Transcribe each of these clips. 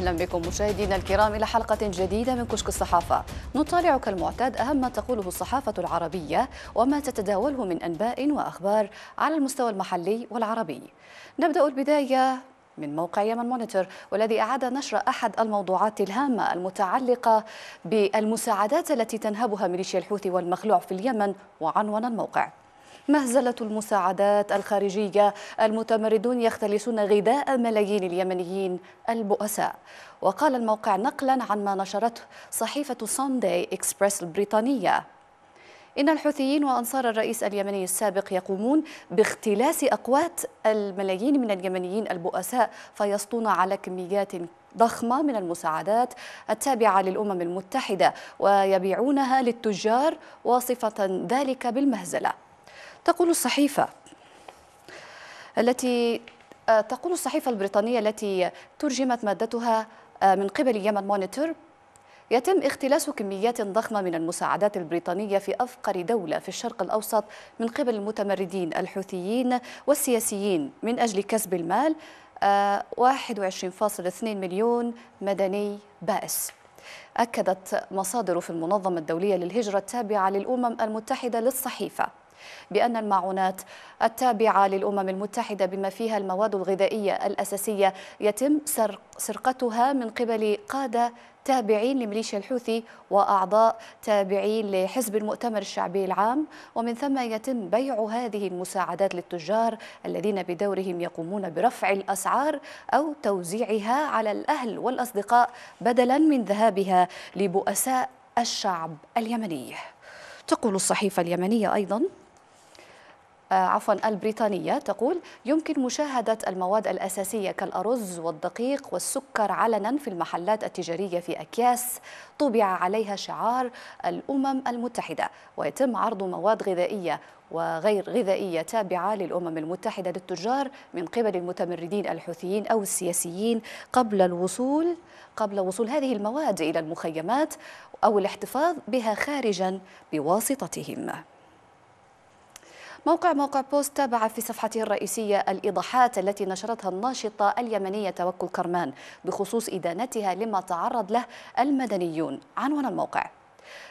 أهلا بكم مشاهدينا الكرام إلى حلقة جديدة من كشك الصحافة نطالع كالمعتاد أهم ما تقوله الصحافة العربية وما تتداوله من أنباء وأخبار على المستوى المحلي والعربي نبدأ البداية من موقع يمن مونيتور والذي أعاد نشر أحد الموضوعات الهامة المتعلقة بالمساعدات التي تنهبها ميليشيا الحوثي والمخلوع في اليمن وعنوان الموقع مهزلة المساعدات الخارجية المتمردون يختلسون غذاء ملايين اليمنيين البؤساء وقال الموقع نقلا عن ما نشرته صحيفة ساندي إكسبرس البريطانية إن الحوثيين وأنصار الرئيس اليمني السابق يقومون باختلاس أقوات الملايين من اليمنيين البؤساء فيسطون على كميات ضخمة من المساعدات التابعة للأمم المتحدة ويبيعونها للتجار واصفة ذلك بالمهزلة تقول الصحيفة التي آه، تقول الصحيفة البريطانية التي ترجمت مادتها آه، من قبل يمن مونيتور يتم اختلاس كميات ضخمة من المساعدات البريطانية في أفقر دولة في الشرق الأوسط من قبل المتمردين الحوثيين والسياسيين من أجل كسب المال 21.2 آه، مليون مدني بائس أكدت مصادر في المنظمة الدولية للهجرة التابعة للأمم المتحدة للصحيفة بأن المعونات التابعة للأمم المتحدة بما فيها المواد الغذائية الأساسية يتم سرقتها من قبل قادة تابعين لميليشيا الحوثي وأعضاء تابعين لحزب المؤتمر الشعبي العام ومن ثم يتم بيع هذه المساعدات للتجار الذين بدورهم يقومون برفع الأسعار أو توزيعها على الأهل والأصدقاء بدلا من ذهابها لبؤساء الشعب اليمني تقول الصحيفة اليمنية أيضا آه، عفوا البريطانية تقول يمكن مشاهدة المواد الأساسية كالأرز والدقيق والسكر علنا في المحلات التجارية في أكياس طبع عليها شعار الأمم المتحدة ويتم عرض مواد غذائية وغير غذائية تابعة للأمم المتحدة للتجار من قبل المتمردين الحوثيين أو السياسيين قبل الوصول قبل وصول هذه المواد إلى المخيمات أو الاحتفاظ بها خارجا بواسطتهم موقع موقع بوست تابع في صفحته الرئيسية الإيضاحات التي نشرتها الناشطة اليمنية توكل كرمان بخصوص إدانتها لما تعرض له المدنيون عنوان الموقع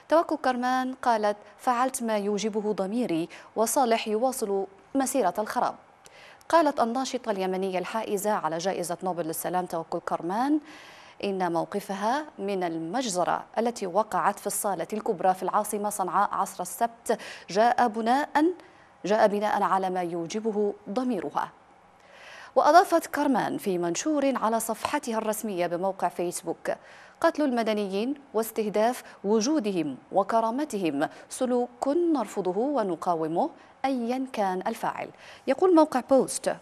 توكل كرمان قالت فعلت ما يوجبه ضميري وصالح يواصل مسيرة الخراب قالت الناشطة اليمنية الحائزة على جائزة نوبل للسلام توكل كرمان إن موقفها من المجزرة التي وقعت في الصالة الكبرى في العاصمة صنعاء عصر السبت جاء بناء جاء بناء على ما يوجبه ضميرها وأضافت كارمان في منشور على صفحتها الرسمية بموقع فيسبوك قتل المدنيين واستهداف وجودهم وكرامتهم سلوك نرفضه ونقاومه أيا كان الفاعل يقول موقع بوست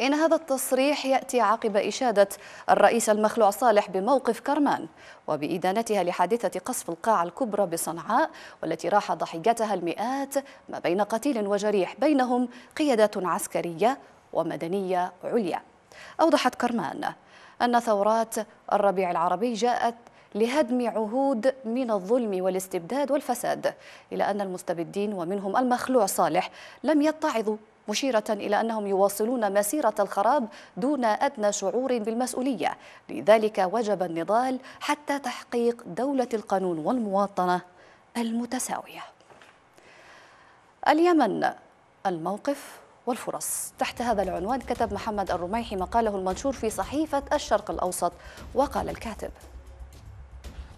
إن هذا التصريح يأتي عقب إشادة الرئيس المخلوع صالح بموقف كرمان وبإدانتها لحادثة قصف القاعة الكبرى بصنعاء والتي راح ضحيتها المئات ما بين قتيل وجريح بينهم قيادات عسكرية ومدنية عليا أوضحت كرمان أن ثورات الربيع العربي جاءت لهدم عهود من الظلم والاستبداد والفساد إلى أن المستبدين ومنهم المخلوع صالح لم يتعظوا مشيرة إلى أنهم يواصلون مسيرة الخراب دون أدنى شعور بالمسؤولية لذلك وجب النضال حتى تحقيق دولة القانون والمواطنة المتساوية اليمن الموقف والفرص تحت هذا العنوان كتب محمد الرميحي مقاله المنشور في صحيفة الشرق الأوسط وقال الكاتب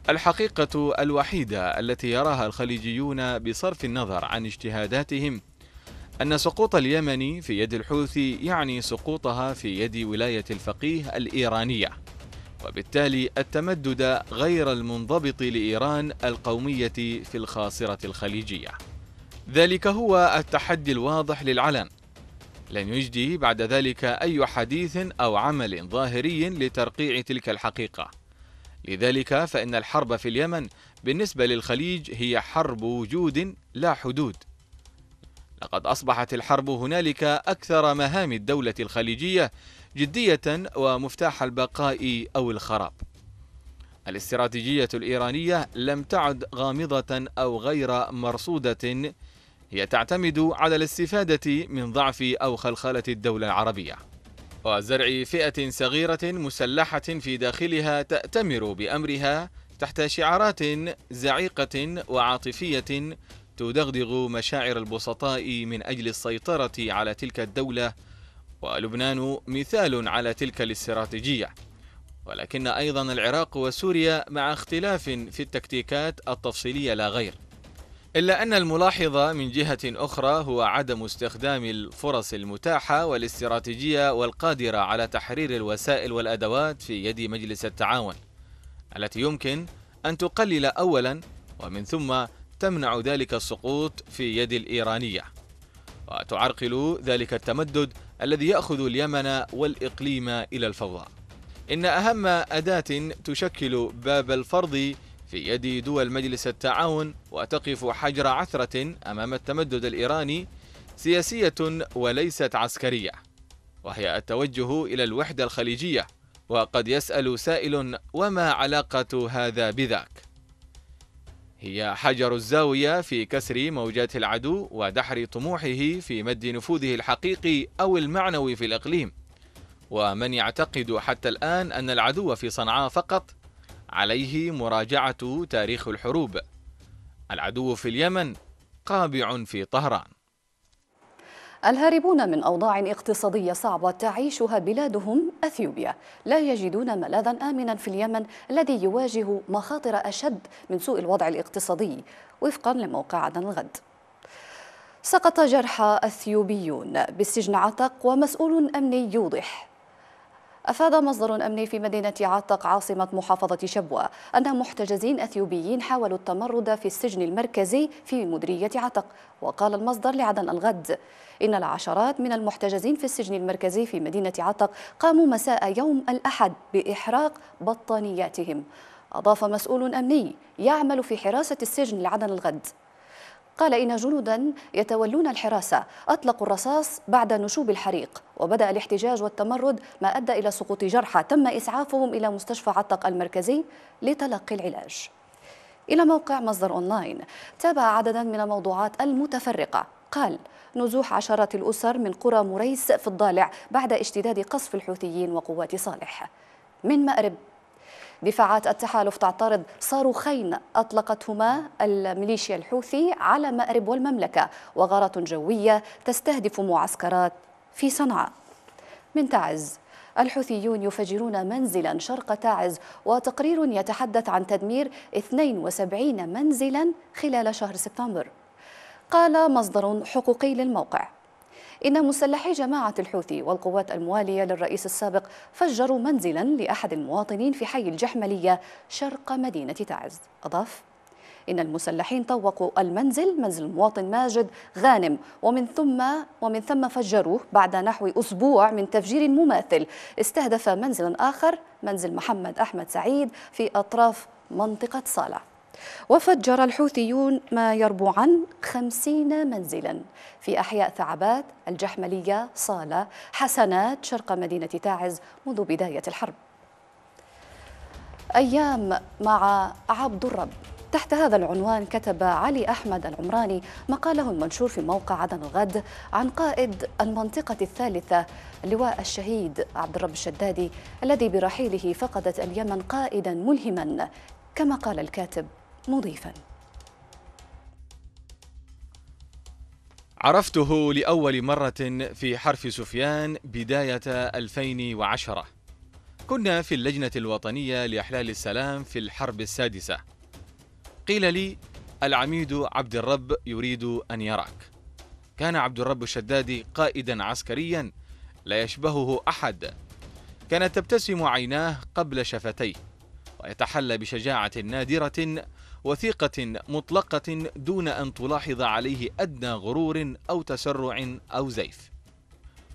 الحقيقة الوحيدة التي يراها الخليجيون بصرف النظر عن اجتهاداتهم أن سقوط اليمن في يد الحوثي يعني سقوطها في يد ولاية الفقيه الإيرانية وبالتالي التمدد غير المنضبط لإيران القومية في الخاصرة الخليجية ذلك هو التحدي الواضح للعلن لن يجدي بعد ذلك أي حديث أو عمل ظاهري لترقيع تلك الحقيقة لذلك فإن الحرب في اليمن بالنسبة للخليج هي حرب وجود لا حدود لقد أصبحت الحرب هنالك أكثر مهام الدولة الخليجية جدية ومفتاح البقاء أو الخراب. الاستراتيجية الإيرانية لم تعد غامضة أو غير مرصودة هي تعتمد على الاستفادة من ضعف أو خلخلة الدولة العربية وزرع فئة صغيرة مسلحة في داخلها تأتمر بأمرها تحت شعارات زعيقة وعاطفية تدغدغ مشاعر البسطاء من أجل السيطرة على تلك الدولة ولبنان مثال على تلك الاستراتيجية ولكن أيضا العراق وسوريا مع اختلاف في التكتيكات التفصيلية لا غير إلا أن الملاحظة من جهة أخرى هو عدم استخدام الفرص المتاحة والاستراتيجية والقادرة على تحرير الوسائل والأدوات في يد مجلس التعاون التي يمكن أن تقلل أولا ومن ثم تمنع ذلك السقوط في يد الإيرانية وتعرقل ذلك التمدد الذي يأخذ اليمن والإقليم إلى الفوضى إن أهم أداة تشكل باب الفرض في يد دول مجلس التعاون وتقف حجر عثرة أمام التمدد الإيراني سياسية وليست عسكرية وهي التوجه إلى الوحدة الخليجية وقد يسأل سائل وما علاقة هذا بذاك؟ هي حجر الزاوية في كسر موجات العدو ودحر طموحه في مد نفوذه الحقيقي أو المعنوي في الإقليم ومن يعتقد حتى الآن أن العدو في صنعاء فقط عليه مراجعة تاريخ الحروب العدو في اليمن قابع في طهران الهاربون من أوضاع اقتصادية صعبة تعيشها بلادهم أثيوبيا لا يجدون ملاذا آمنا في اليمن الذي يواجه مخاطر أشد من سوء الوضع الاقتصادي وفقا لموقع عدن الغد سقط جرحى أثيوبيون بالسجن عتق ومسؤول أمني يوضح أفاد مصدر أمني في مدينة عتق عاصمة محافظة شبوة أن محتجزين أثيوبيين حاولوا التمرد في السجن المركزي في مديرية عتق وقال المصدر لعدن الغد إن العشرات من المحتجزين في السجن المركزي في مدينة عتق قاموا مساء يوم الأحد بإحراق بطانياتهم أضاف مسؤول أمني يعمل في حراسة السجن لعدن الغد قال إن جنودا يتولون الحراسة أطلقوا الرصاص بعد نشوب الحريق وبدأ الاحتجاج والتمرد ما أدى إلى سقوط جرحى تم إسعافهم إلى مستشفى عتق المركزي لتلقي العلاج إلى موقع مصدر أونلاين تابع عددا من الموضوعات المتفرقة قال نزوح عشرة الأسر من قرى مريس في الضالع بعد اشتداد قصف الحوثيين وقوات صالح من مأرب دفاعات التحالف تعترض صاروخين أطلقتهما الميليشيا الحوثي على مأرب والمملكة وغارة جوية تستهدف معسكرات في صنعاء من تعز الحوثيون يفجرون منزلا شرق تعز وتقرير يتحدث عن تدمير 72 منزلا خلال شهر سبتمبر قال مصدر حقوقي للموقع إن مسلحي جماعة الحوثي والقوات الموالية للرئيس السابق فجروا منزلا لأحد المواطنين في حي الجحملية شرق مدينة تعز أضاف إن المسلحين طوقوا المنزل منزل المواطن ماجد غانم ومن ثم ومن ثم فجروه بعد نحو أسبوع من تفجير مماثل استهدف منزلا آخر منزل محمد أحمد سعيد في أطراف منطقة صالح وفجر الحوثيون ما يربو عن خمسين منزلا في أحياء ثعبات الجحملية صالة حسنات شرق مدينة تاعز منذ بداية الحرب أيام مع عبد الرب تحت هذا العنوان كتب علي أحمد العمراني مقاله المنشور في موقع عدن الغد عن قائد المنطقة الثالثة لواء الشهيد عبد الرب الشدادي الذي برحيله فقدت اليمن قائدا ملهما كما قال الكاتب مضيفا عرفته لأول مرة في حرف سفيان بداية 2010 كنا في اللجنة الوطنية لإحلال السلام في الحرب السادسة قيل لي العميد عبد الرب يريد أن يراك كان عبد الرب الشدادي قائدا عسكريا لا يشبهه أحد كانت تبتسم عيناه قبل شفتيه ويتحلى بشجاعة نادرة وثيقة مطلقة دون أن تلاحظ عليه أدنى غرور أو تسرع أو زيف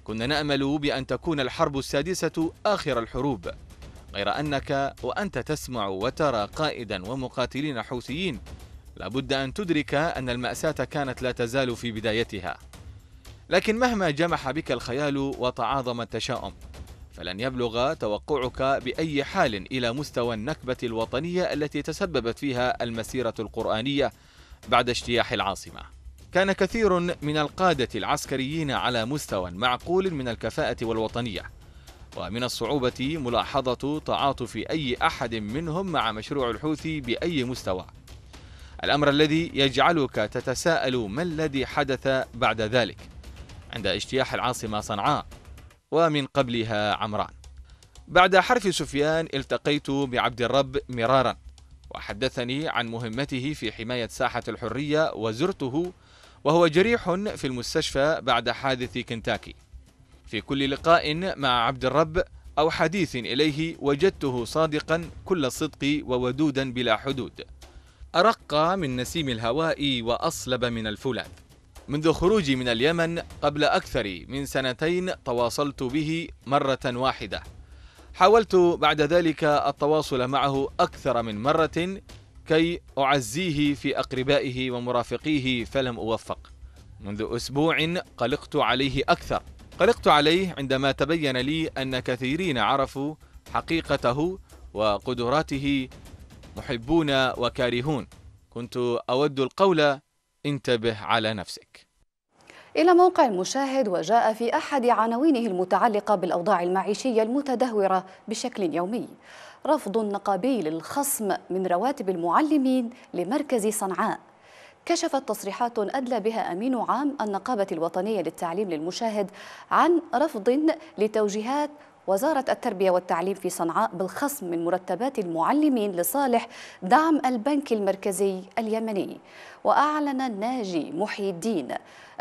كنا نأمل بأن تكون الحرب السادسة آخر الحروب غير أنك وأنت تسمع وترى قائدا ومقاتلين حوثيين لابد أن تدرك أن المأساة كانت لا تزال في بدايتها لكن مهما جمح بك الخيال وتعاظم التشاؤم فلن يبلغ توقعك بأي حال إلى مستوى النكبة الوطنية التي تسببت فيها المسيرة القرآنية بعد اجتياح العاصمة. كان كثير من القادة العسكريين على مستوى معقول من الكفاءة والوطنية، ومن الصعوبة ملاحظة تعاطف أي أحد منهم مع مشروع الحوثي بأي مستوى. الأمر الذي يجعلك تتساءل ما الذي حدث بعد ذلك عند اجتياح العاصمة صنعاء ومن قبلها عمران بعد حرف سفيان التقيت بعبد الرب مرارا وحدثني عن مهمته في حماية ساحة الحرية وزرته وهو جريح في المستشفى بعد حادث كنتاكي في كل لقاء مع عبد الرب أو حديث إليه وجدته صادقا كل الصدق وودودا بلا حدود أرق من نسيم الهواء وأصلب من الفولاذ منذ خروجي من اليمن قبل أكثر من سنتين تواصلت به مرة واحدة حاولت بعد ذلك التواصل معه أكثر من مرة كي أعزيه في أقربائه ومرافقيه فلم أوفق منذ أسبوع قلقت عليه أكثر قلقت عليه عندما تبين لي أن كثيرين عرفوا حقيقته وقدراته محبون وكارهون كنت أود القول انتبه على نفسك إلى موقع المشاهد وجاء في أحد عناوينه المتعلقة بالأوضاع المعيشية المتدهورة بشكل يومي رفض نقابي للخصم من رواتب المعلمين لمركز صنعاء كشفت تصريحات أدلى بها أمين عام النقابة الوطنية للتعليم للمشاهد عن رفض لتوجيهات وزارة التربية والتعليم في صنعاء بالخصم من مرتبات المعلمين لصالح دعم البنك المركزي اليمني وأعلن الناجي محي الدين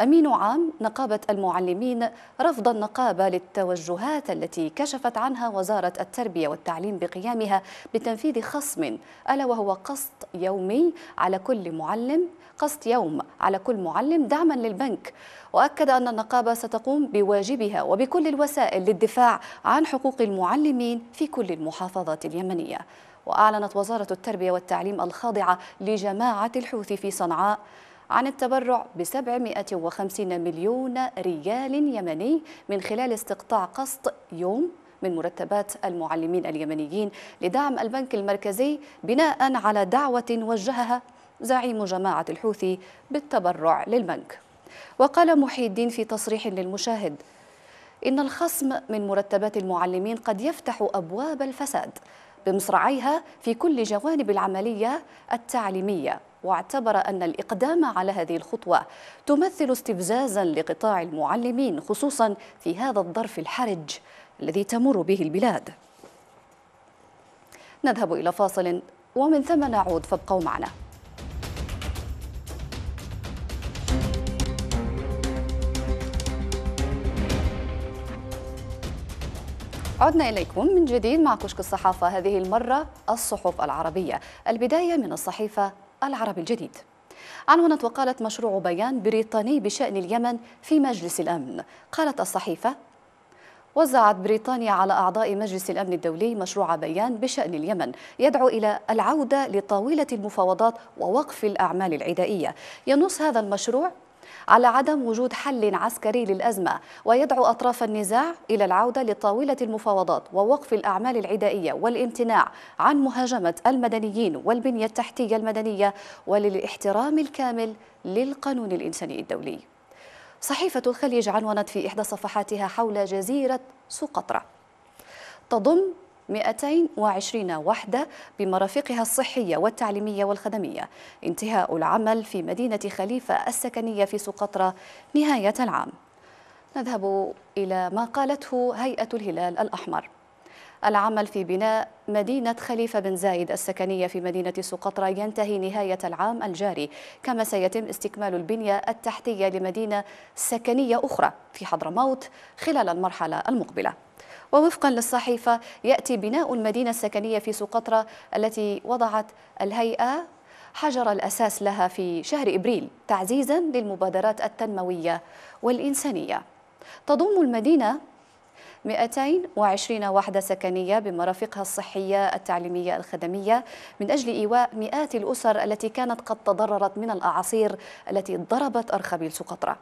أمين عام نقابة المعلمين رفض النقابة للتوجهات التي كشفت عنها وزارة التربية والتعليم بقيامها بتنفيذ خصم ألا وهو قسط يومي على كل معلم قسط يوم على كل معلم دعما للبنك وأكد أن النقابة ستقوم بواجبها وبكل الوسائل للدفاع عن حقوق المعلمين في كل المحافظات اليمنية وأعلنت وزارة التربية والتعليم الخاضعة لجماعة الحوثي في صنعاء عن التبرع ب 750 مليون ريال يمني من خلال استقطاع قسط يوم من مرتبات المعلمين اليمنيين لدعم البنك المركزي بناء على دعوة وجهها زعيم جماعة الحوثي بالتبرع للبنك وقال محي الدين في تصريح للمشاهد إن الخصم من مرتبات المعلمين قد يفتح أبواب الفساد بمصرعيها في كل جوانب العملية التعليمية واعتبر أن الإقدام على هذه الخطوة تمثل استفزازا لقطاع المعلمين خصوصا في هذا الظرف الحرج الذي تمر به البلاد نذهب إلى فاصل ومن ثم نعود فابقوا معنا عدنا إليكم من جديد مع كشك الصحافة هذه المرة الصحف العربية البداية من الصحيفة العربي الجديد عنونت وقالت مشروع بيان بريطاني بشأن اليمن في مجلس الأمن قالت الصحيفة وزعت بريطانيا على أعضاء مجلس الأمن الدولي مشروع بيان بشأن اليمن يدعو إلى العودة لطاولة المفاوضات ووقف الأعمال العدائية ينص هذا المشروع على عدم وجود حل عسكري للأزمة ويدعو أطراف النزاع إلى العودة لطاولة المفاوضات ووقف الأعمال العدائية والامتناع عن مهاجمة المدنيين والبنية التحتية المدنية وللاحترام الكامل للقانون الإنساني الدولي صحيفة الخليج عنونت في إحدى صفحاتها حول جزيرة سقطرة تضم 220 وحدة بمرافقها الصحية والتعليمية والخدمية انتهاء العمل في مدينة خليفة السكنية في سقطرى نهاية العام نذهب إلى ما قالته هيئة الهلال الأحمر العمل في بناء مدينة خليفة بن زايد السكنية في مدينة سقطرى ينتهي نهاية العام الجاري كما سيتم استكمال البنية التحتية لمدينة سكنية أخرى في حضرموت خلال المرحلة المقبلة ووفقا للصحيفة يأتي بناء المدينة السكنية في سقطرى التي وضعت الهيئة حجر الأساس لها في شهر إبريل تعزيزا للمبادرات التنموية والإنسانية تضم المدينة 220 وحدة سكنية بمرافقها الصحية التعليمية الخدمية من أجل إيواء مئات الأسر التي كانت قد تضررت من الأعاصير التي ضربت أرخبيل سقطرى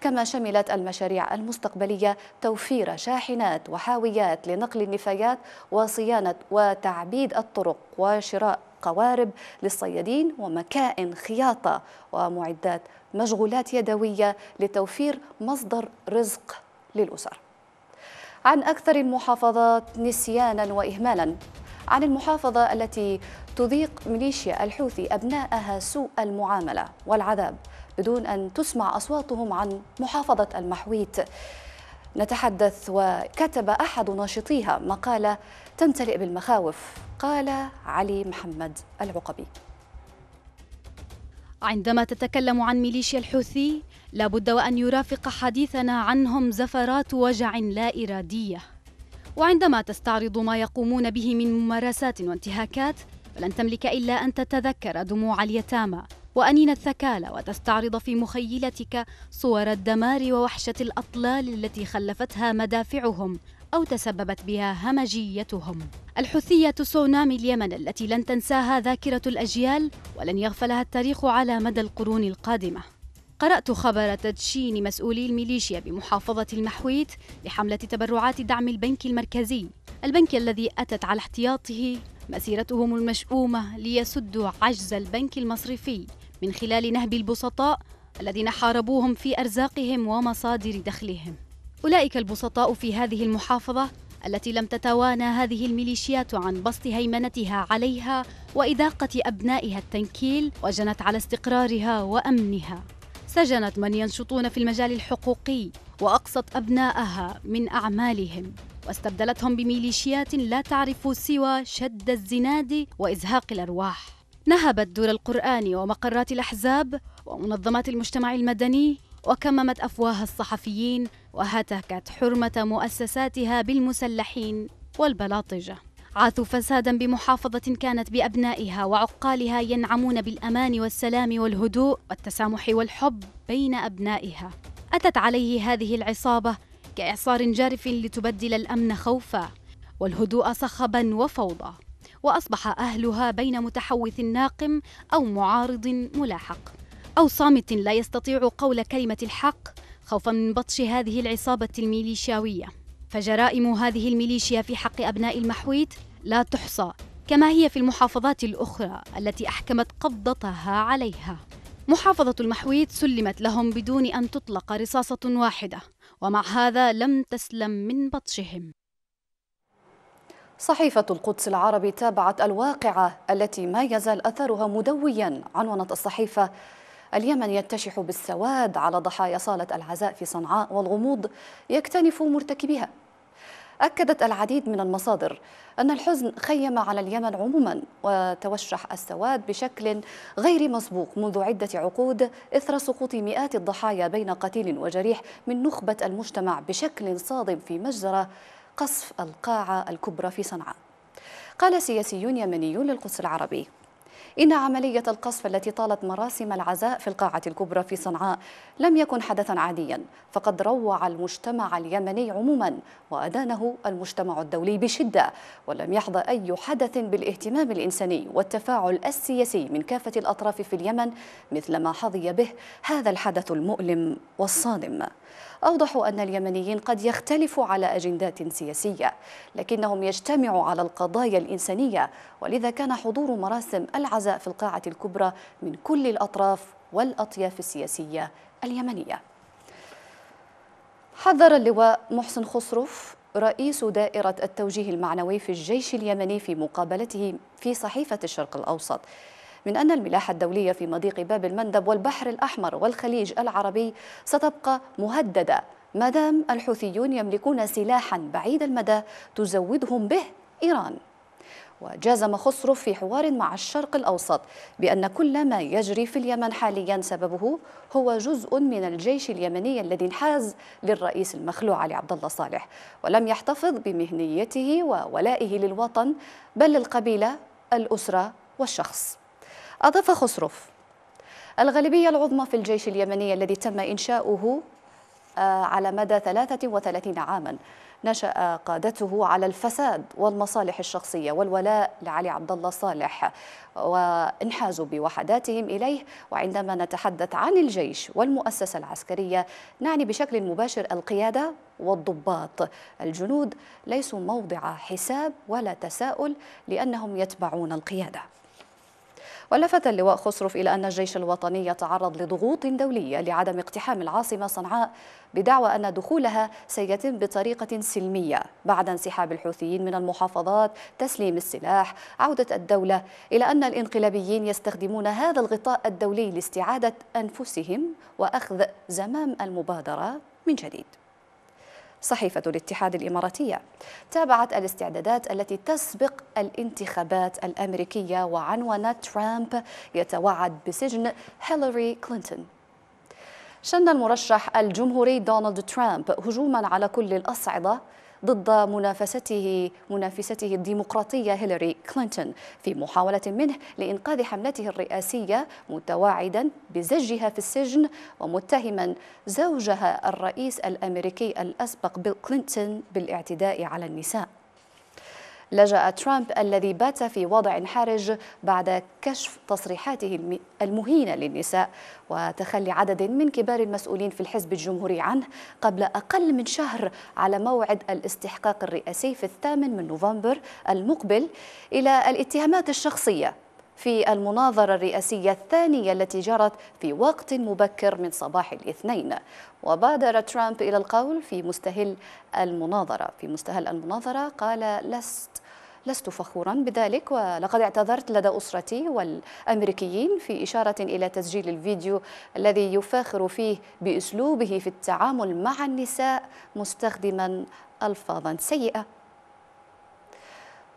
كما شملت المشاريع المستقبلية توفير شاحنات وحاويات لنقل النفايات وصيانة وتعبيد الطرق وشراء قوارب للصيادين ومكائن خياطة ومعدات مشغولات يدوية لتوفير مصدر رزق للأسر عن أكثر المحافظات نسيانا وإهمالا عن المحافظة التي تذيق ميليشيا الحوثي أبناءها سوء المعاملة والعذاب بدون أن تسمع أصواتهم عن محافظة المحويت نتحدث وكتب أحد ناشطيها مقالة تمتلئ بالمخاوف قال علي محمد العقبي عندما تتكلم عن ميليشيا الحوثي لابد وأن يرافق حديثنا عنهم زفرات وجع لا إرادية وعندما تستعرض ما يقومون به من ممارسات وانتهاكات فلن تملك إلا أن تتذكر دموع اليتامى وأنين الثكالى وتستعرض في مخيلتك صور الدمار ووحشة الأطلال التي خلفتها مدافعهم أو تسببت بها همجيتهم الحوثية تسونامي اليمن التي لن تنساها ذاكرة الأجيال ولن يغفلها التاريخ على مدى القرون القادمة قرأت خبر تدشين مسؤولي الميليشيا بمحافظة المحويت لحملة تبرعات دعم البنك المركزي البنك الذي أتت على احتياطه مسيرتهم المشؤومة ليسدوا عجز البنك المصرفي من خلال نهب البسطاء الذين حاربوهم في ارزاقهم ومصادر دخلهم اولئك البسطاء في هذه المحافظه التي لم تتوانى هذه الميليشيات عن بسط هيمنتها عليها وإذاقة أبنائها التنكيل وجنت على استقرارها وأمنها سجنت من ينشطون في المجال الحقوقي وأقصت أبنائها من أعمالهم واستبدلتهم بميليشيات لا تعرف سوى شد الزناد وإزهاق الأرواح نهبت دور القرآن ومقرات الأحزاب ومنظمات المجتمع المدني وكممت أفواه الصحفيين وهتكت حرمة مؤسساتها بالمسلحين والبلاطجة عاثوا فسادا بمحافظة كانت بأبنائها وعقالها ينعمون بالأمان والسلام والهدوء والتسامح والحب بين أبنائها أتت عليه هذه العصابة كإعصار جارف لتبدل الأمن خوفا والهدوء صخبا وفوضى وأصبح أهلها بين متحوث ناقم أو معارض ملاحق أو صامت لا يستطيع قول كلمة الحق خوفا من بطش هذه العصابة الميليشياوية فجرائم هذه الميليشيا في حق أبناء المحويت لا تحصى كما هي في المحافظات الأخرى التي أحكمت قبضتها عليها محافظة المحويت سلمت لهم بدون أن تطلق رصاصة واحدة ومع هذا لم تسلم من بطشهم صحيفة القدس العربي تابعت الواقعة التي ما يزال أثرها مدويا عنونة الصحيفة اليمن يتشح بالسواد على ضحايا صالة العزاء في صنعاء والغموض يكتنف مرتكبها أكدت العديد من المصادر أن الحزن خيم على اليمن عموما وتوشح السواد بشكل غير مسبوق منذ عدة عقود إثر سقوط مئات الضحايا بين قتيل وجريح من نخبة المجتمع بشكل صادم في مجزرة قصف القاعة الكبرى في صنعاء قال سياسي يمني للقدس العربي إن عملية القصف التي طالت مراسم العزاء في القاعة الكبرى في صنعاء لم يكن حدثا عاديا فقد روع المجتمع اليمني عموما وأدانه المجتمع الدولي بشدة ولم يحظى أي حدث بالاهتمام الإنساني والتفاعل السياسي من كافة الأطراف في اليمن مثل ما حظي به هذا الحدث المؤلم والصادم أوضحوا أن اليمنيين قد يختلفوا على أجندات سياسية لكنهم يجتمعوا على القضايا الإنسانية ولذا كان حضور مراسم العزاء في القاعة الكبرى من كل الأطراف والأطياف السياسية اليمنية حذر اللواء محسن خصرف رئيس دائرة التوجيه المعنوي في الجيش اليمني في مقابلته في صحيفة الشرق الأوسط من أن الملاحة الدولية في مضيق باب المندب والبحر الأحمر والخليج العربي ستبقى مهددة ما دام الحوثيون يملكون سلاحا بعيد المدى تزودهم به إيران وجازم خسرو في حوار مع الشرق الأوسط بأن كل ما يجري في اليمن حاليا سببه هو جزء من الجيش اليمني الذي انحاز للرئيس المخلوع علي عبد الله صالح ولم يحتفظ بمهنيته وولائه للوطن بل للقبيلة الأسرة والشخص أضاف خسروف الغالبية العظمى في الجيش اليمني الذي تم إنشاؤه آه، على مدى 33 عاما نشأ قادته على الفساد والمصالح الشخصية والولاء لعلي عبد الله صالح وانحازوا بوحداتهم إليه وعندما نتحدث عن الجيش والمؤسسة العسكرية نعني بشكل مباشر القيادة والضباط الجنود ليسوا موضع حساب ولا تساؤل لأنهم يتبعون القيادة ولفت اللواء خسرف إلى أن الجيش الوطني يتعرض لضغوط دولية لعدم اقتحام العاصمة صنعاء بدعوى أن دخولها سيتم بطريقة سلمية بعد انسحاب الحوثيين من المحافظات تسليم السلاح عودة الدولة إلى أن الانقلابيين يستخدمون هذا الغطاء الدولي لاستعادة أنفسهم وأخذ زمام المبادرة من جديد صحيفة الاتحاد الإماراتية تابعت الاستعدادات التي تسبق الانتخابات الأمريكية وعنونت ترامب يتوعد بسجن هيلاري كلينتون شن المرشح الجمهوري دونالد ترامب هجوما على كل الأصعدة ضد منافسته منافسته الديمقراطية هيلاري كلينتون في محاولة منه لإنقاذ حملته الرئاسية متواعدا بزجها في السجن ومتهما زوجها الرئيس الأمريكي الأسبق بيل كلينتون بالاعتداء على النساء لجأ ترامب الذي بات في وضع حرج بعد كشف تصريحاته المهينة للنساء وتخلي عدد من كبار المسؤولين في الحزب الجمهوري عنه قبل أقل من شهر على موعد الاستحقاق الرئاسي في الثامن من نوفمبر المقبل إلى الاتهامات الشخصية في المناظرة الرئاسية الثانية التي جرت في وقت مبكر من صباح الاثنين وبادر ترامب إلى القول في مستهل المناظرة في مستهل المناظرة قال لست لست فخورا بذلك ولقد اعتذرت لدى أسرتي والأمريكيين في إشارة إلى تسجيل الفيديو الذي يفاخر فيه بأسلوبه في التعامل مع النساء مستخدما ألفاظا سيئة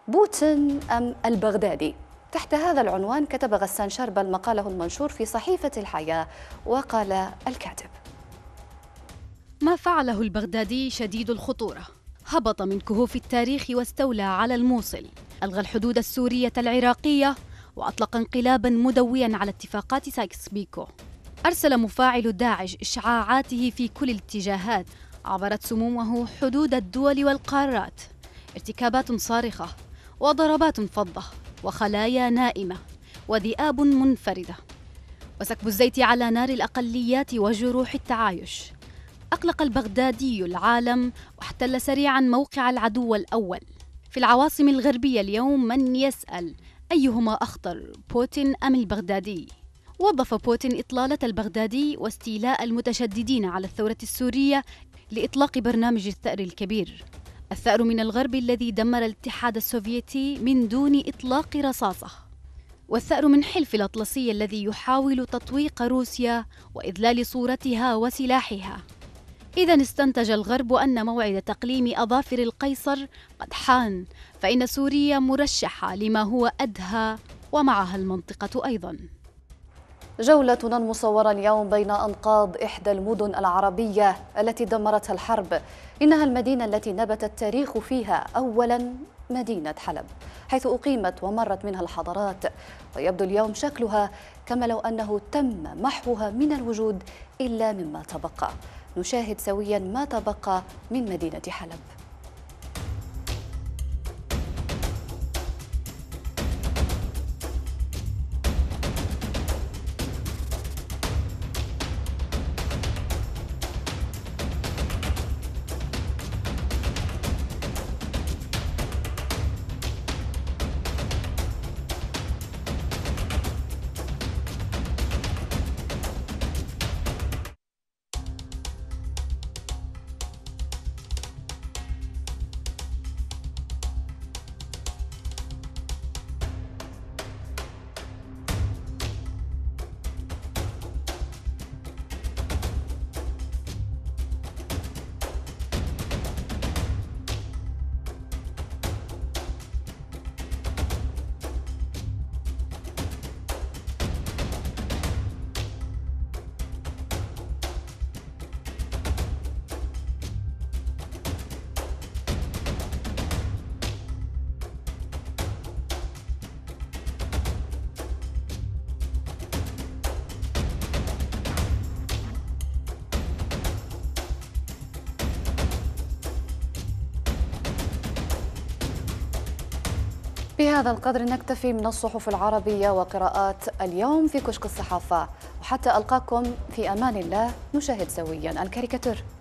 بوتين أم البغدادي؟ تحت هذا العنوان كتب غسان شربل مقاله المنشور في صحيفة الحياة وقال الكاتب ما فعله البغدادي شديد الخطورة هبط من كهوف التاريخ واستولى على الموصل ألغى الحدود السورية العراقية وأطلق انقلابا مدويا على اتفاقات سايكس بيكو أرسل مفاعل داعش إشعاعاته في كل الاتجاهات عبرت سمومه حدود الدول والقارات ارتكابات صارخة وضربات فضة وخلايا نائمة وذئاب منفردة وسكب الزيت على نار الأقليات وجروح التعايش أقلق البغدادي العالم واحتل سريعا موقع العدو الأول في العواصم الغربية اليوم من يسأل أيهما أخطر بوتين أم البغدادي؟ وظف بوتين إطلالة البغدادي واستيلاء المتشددين على الثورة السورية لإطلاق برنامج الثأر الكبير الثأر من الغرب الذي دمر الاتحاد السوفيتي من دون إطلاق رصاصة والثأر من حلف الأطلسي الذي يحاول تطويق روسيا وإذلال صورتها وسلاحها إذا استنتج الغرب أن موعد تقليم أظافر القيصر قد حان فإن سوريا مرشحة لما هو أدهى ومعها المنطقة أيضا جولتنا المصورة اليوم بين أنقاض إحدى المدن العربية التي دمرتها الحرب إنها المدينة التي نبت التاريخ فيها أولا مدينة حلب حيث أقيمت ومرت منها الحضارات ويبدو اليوم شكلها كما لو أنه تم محوها من الوجود إلا مما تبقى نشاهد سويا ما تبقى من مدينة حلب بهذا القدر نكتفي من الصحف العربية وقراءات اليوم في كشك الصحافة وحتى ألقاكم في أمان الله نشاهد سويا الكاريكاتور